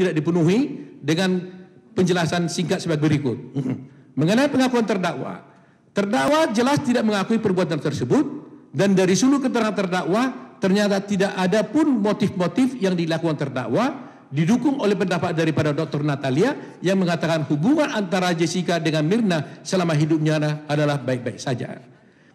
tidak dipenuhi dengan penjelasan singkat sebagai berikut. Mengenai pengakuan terdakwa, terdakwa jelas tidak mengakui perbuatan tersebut dan dari seluruh keterangan terdakwa ternyata tidak ada pun motif-motif yang dilakukan terdakwa didukung oleh pendapat daripada Dr. Natalia yang mengatakan hubungan antara Jessica dengan Mirna selama hidupnya adalah baik-baik saja.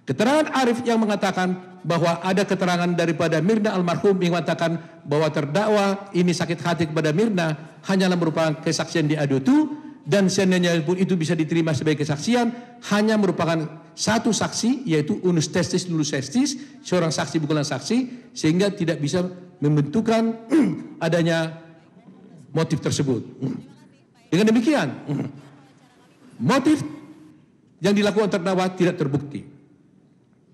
Keterangan Arif yang mengatakan bahwa ada keterangan daripada Mirna almarhum yang mengatakan bahwa terdakwa ini sakit hati kepada Mirna hanyalah merupakan kesaksian di adu itu dan seandainya pun itu bisa diterima sebagai kesaksian hanya merupakan satu saksi yaitu unus testis lulus testis seorang saksi bukanlah saksi sehingga tidak bisa membentukkan adanya motif tersebut. Dengan demikian motif yang dilakukan terdakwa tidak terbukti.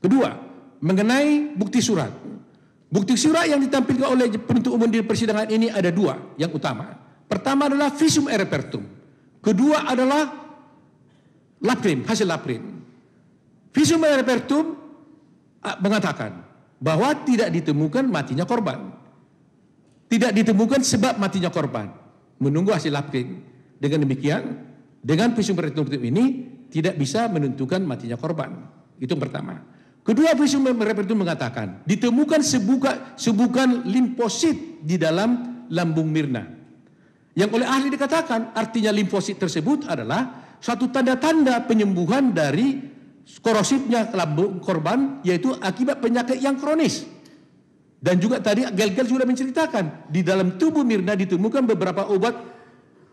Kedua, mengenai bukti surat. Bukti surat yang ditampilkan oleh penuntut umum di persidangan ini ada dua yang utama. Pertama adalah visum et Kedua adalah laprim, hasil laprim. Visum et ah, mengatakan bahwa tidak ditemukan matinya korban. Tidak ditemukan sebab matinya korban. Menunggu hasil laprim. Dengan demikian, dengan visum et ini tidak bisa menentukan matinya korban. Itu yang pertama. Kedua versi Merpet itu mengatakan ditemukan sebuka, sebukan limfosit di dalam lambung Mirna. Yang oleh ahli dikatakan artinya limfosit tersebut adalah satu tanda-tanda penyembuhan dari korosifnya lambung korban yaitu akibat penyakit yang kronis. Dan juga tadi Gelgel sudah menceritakan di dalam tubuh Mirna ditemukan beberapa obat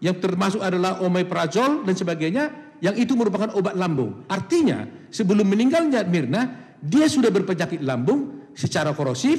yang termasuk adalah omeprazol dan sebagainya yang itu merupakan obat lambung. Artinya sebelum meninggalnya Mirna dia sudah berpenyakit lambung secara korosif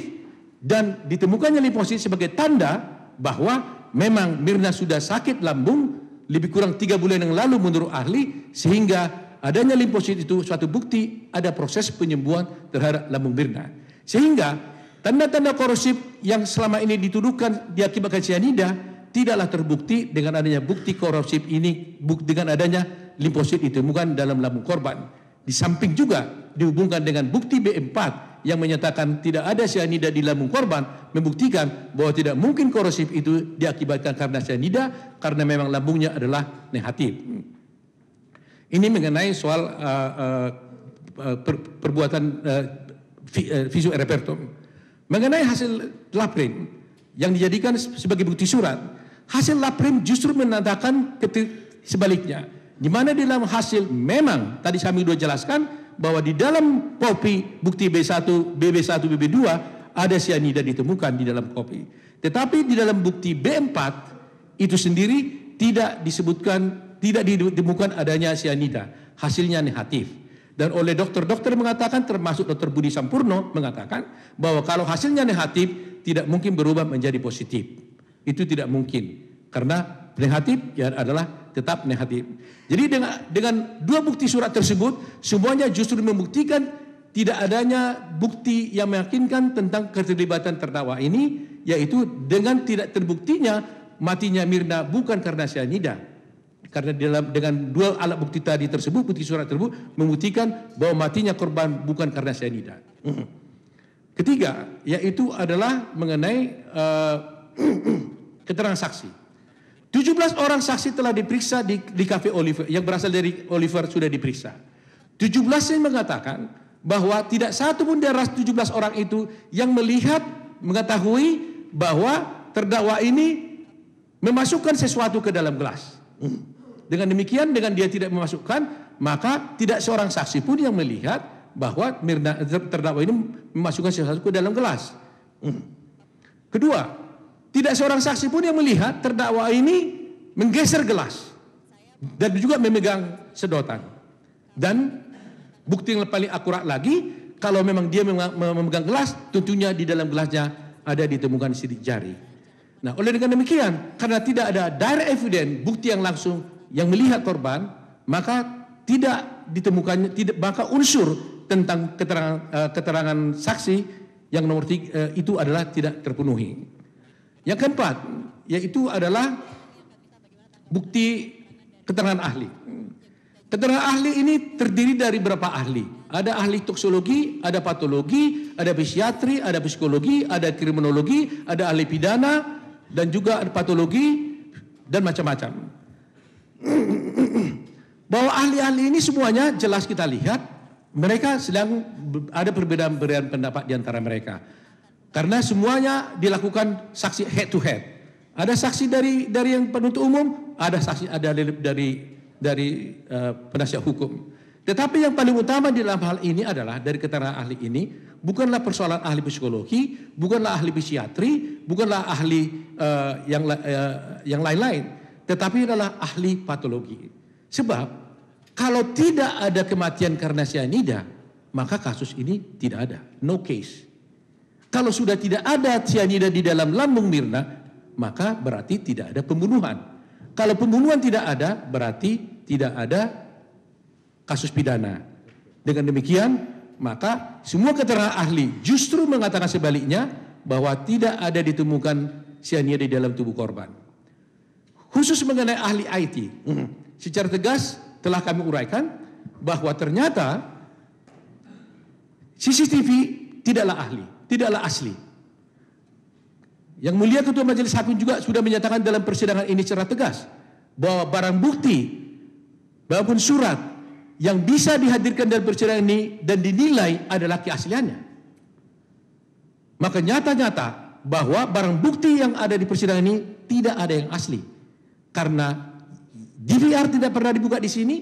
dan ditemukannya limfosit sebagai tanda bahwa memang Mirna sudah sakit lambung lebih kurang tiga bulan yang lalu menurut ahli sehingga adanya limfosit itu suatu bukti ada proses penyembuhan terhadap lambung Mirna. Sehingga tanda-tanda korosif yang selama ini dituduhkan diakibatkan cyanida tidaklah terbukti dengan adanya bukti korosif ini bukti dengan adanya limfosit ditemukan dalam lambung korban. Di samping juga dihubungkan dengan bukti B4 yang menyatakan tidak ada cyanida di lambung korban membuktikan bahwa tidak mungkin korosif itu diakibatkan karena cyanida karena memang lambungnya adalah negatif. Ini mengenai soal uh, uh, uh per, perbuatan uh, uh visu repertum. Mengenai hasil laprim yang dijadikan sebagai bukti surat, hasil laprim justru menandakan sebaliknya. Di mana di dalam hasil memang tadi kami sudah jelaskan bahwa di dalam kopi bukti B1, BB1, BB2 ada sianida ditemukan di dalam kopi. Tetapi di dalam bukti B4 itu sendiri tidak disebutkan, tidak ditemukan adanya sianida. Hasilnya negatif. Dan oleh dokter-dokter mengatakan, termasuk dokter Budi Sampurno mengatakan bahwa kalau hasilnya negatif tidak mungkin berubah menjadi positif. Itu tidak mungkin karena negatif ya adalah tetap negatif. Jadi dengan dengan dua bukti surat tersebut semuanya justru membuktikan tidak adanya bukti yang meyakinkan tentang keterlibatan terdakwa ini yaitu dengan tidak terbuktinya matinya Mirna bukan karena cyanida. Karena dalam dengan dua alat bukti tadi tersebut, bukti surat tersebut membuktikan bahwa matinya korban bukan karena cyanida. Ketiga, yaitu adalah mengenai uh, keterangan saksi. 17 orang saksi telah diperiksa di, di kafe Oliver yang berasal dari Oliver sudah diperiksa. 17 yang mengatakan bahwa tidak satu pun dari 17 orang itu yang melihat mengetahui bahwa terdakwa ini memasukkan sesuatu ke dalam gelas. Dengan demikian dengan dia tidak memasukkan maka tidak seorang saksi pun yang melihat bahwa terdakwa ini memasukkan sesuatu ke dalam gelas. Kedua, tidak seorang saksi pun yang melihat terdakwa ini menggeser gelas dan juga memegang sedotan. Dan bukti yang paling akurat lagi, kalau memang dia memegang gelas, tentunya di dalam gelasnya ada ditemukan sidik jari. Nah, oleh dengan demikian, karena tidak ada direct evidence, bukti yang langsung yang melihat korban, maka tidak ditemukannya tidak maka unsur tentang keterangan eh, keterangan saksi yang nomor tiga, eh, itu adalah tidak terpenuhi. Yang keempat, yaitu adalah bukti keterangan ahli. Keterangan ahli ini terdiri dari berapa ahli? Ada ahli toksologi, ada patologi, ada psikiatri, ada psikologi, ada kriminologi, ada ahli pidana, dan juga ada patologi, dan macam-macam. Bahwa ahli-ahli ini semuanya jelas kita lihat, mereka sedang ada perbedaan-perbedaan pendapat di antara mereka. Karena semuanya dilakukan saksi head to head. Ada saksi dari dari yang penuntut umum, ada saksi ada dari dari, dari uh, penasihat hukum. Tetapi yang paling utama di dalam hal ini adalah dari keterangan ahli ini bukanlah persoalan ahli psikologi, bukanlah ahli psikiatri, bukanlah ahli uh, yang uh, yang lain-lain, tetapi adalah ahli patologi. Sebab kalau tidak ada kematian karena cyanida, maka kasus ini tidak ada. No case. Kalau sudah tidak ada cyanida di dalam lambung Mirna, maka berarti tidak ada pembunuhan. Kalau pembunuhan tidak ada, berarti tidak ada kasus pidana. Dengan demikian, maka semua keterangan ahli justru mengatakan sebaliknya bahwa tidak ada ditemukan cyanida di dalam tubuh korban. Khusus mengenai ahli IT, hmm, secara tegas telah kami uraikan bahwa ternyata CCTV tidaklah ahli tidaklah asli. Yang mulia Ketua Majelis Hakim juga sudah menyatakan dalam persidangan ini secara tegas bahwa barang bukti maupun surat yang bisa dihadirkan dalam persidangan ini dan dinilai adalah keasliannya. Maka nyata-nyata bahwa barang bukti yang ada di persidangan ini tidak ada yang asli. Karena DVR tidak pernah dibuka di sini,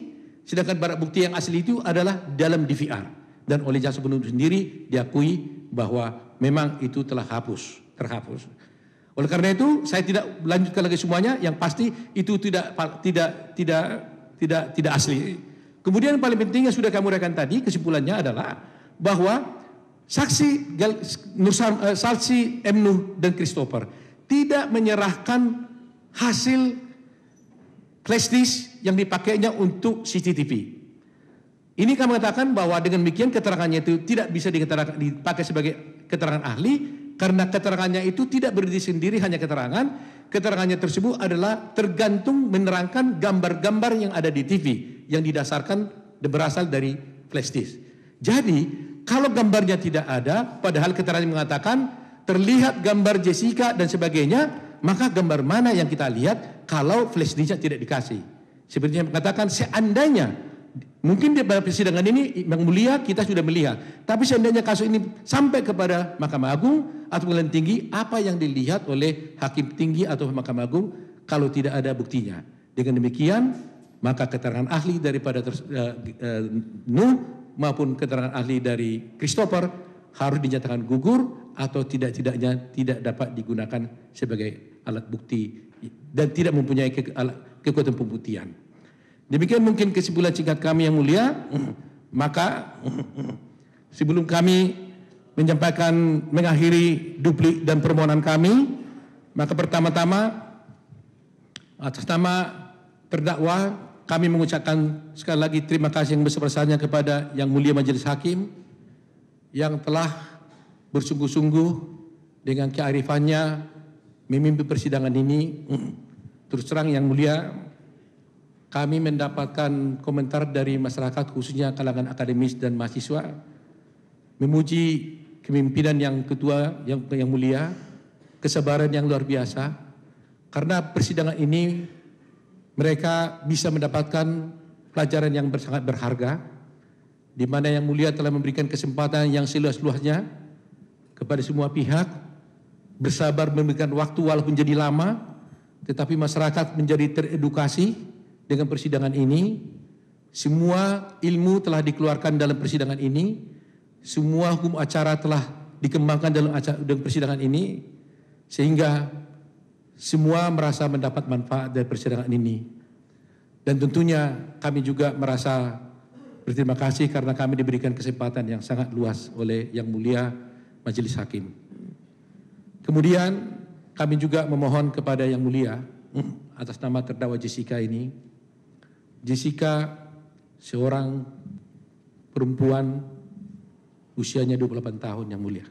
sedangkan barang bukti yang asli itu adalah dalam DVR dan oleh Jasa penuntut sendiri diakui bahwa memang itu telah hapus, terhapus. Oleh karena itu saya tidak lanjutkan lagi semuanya yang pasti itu tidak tidak tidak tidak tidak asli. Kemudian yang paling penting yang sudah kamu rekan tadi kesimpulannya adalah bahwa saksi Gal, Nursam, eh, saksi dan Christopher tidak menyerahkan hasil flash disk yang dipakainya untuk CCTV. Ini kami mengatakan bahwa dengan demikian keterangannya itu tidak bisa dipakai sebagai keterangan ahli karena keterangannya itu tidak berdiri sendiri hanya keterangan. Keterangannya tersebut adalah tergantung menerangkan gambar-gambar yang ada di TV yang didasarkan berasal dari flash disk. Jadi kalau gambarnya tidak ada, padahal keterangan mengatakan terlihat gambar Jessica dan sebagainya, maka gambar mana yang kita lihat kalau flash disknya tidak dikasih? Sebenarnya mengatakan seandainya mungkin di persidangan ini yang mulia kita sudah melihat. Tapi seandainya kasus ini sampai kepada Mahkamah Agung atau Pengadilan Tinggi, apa yang dilihat oleh Hakim Tinggi atau Mahkamah Agung kalau tidak ada buktinya? Dengan demikian, maka keterangan ahli daripada uh, eh, uh, eh, Nuh maupun keterangan ahli dari Christopher harus dinyatakan gugur atau tidak-tidaknya tidak dapat digunakan sebagai alat bukti dan tidak mempunyai ke, alat, kekuatan pembuktian. Demikian mungkin kesimpulan singkat kami yang mulia. Maka sebelum kami menyampaikan mengakhiri duplik dan permohonan kami, maka pertama-tama atas nama terdakwa kami mengucapkan sekali lagi terima kasih yang besar-besarnya kepada yang mulia majelis hakim yang telah bersungguh-sungguh dengan kearifannya memimpin persidangan ini. Terus terang yang mulia kami mendapatkan komentar dari masyarakat khususnya kalangan akademis dan mahasiswa memuji kepemimpinan yang ketua yang yang mulia, kesabaran yang luar biasa. Karena persidangan ini mereka bisa mendapatkan pelajaran yang sangat berharga di mana yang mulia telah memberikan kesempatan yang seluas-luasnya kepada semua pihak bersabar memberikan waktu walaupun jadi lama tetapi masyarakat menjadi teredukasi dengan persidangan ini, semua ilmu telah dikeluarkan dalam persidangan ini, semua hukum acara telah dikembangkan dalam, acara, persidangan ini, sehingga semua merasa mendapat manfaat dari persidangan ini. Dan tentunya kami juga merasa berterima kasih karena kami diberikan kesempatan yang sangat luas oleh Yang Mulia Majelis Hakim. Kemudian kami juga memohon kepada Yang Mulia atas nama terdakwa Jessica ini Jessica seorang perempuan usianya 28 tahun yang mulia.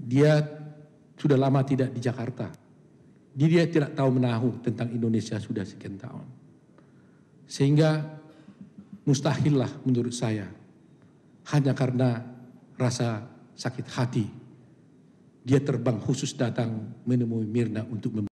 Dia sudah lama tidak di Jakarta. Dia tidak tahu menahu tentang Indonesia sudah sekian tahun. Sehingga mustahil lah menurut saya. Hanya karena rasa sakit hati. Dia terbang khusus datang menemui Mirna untuk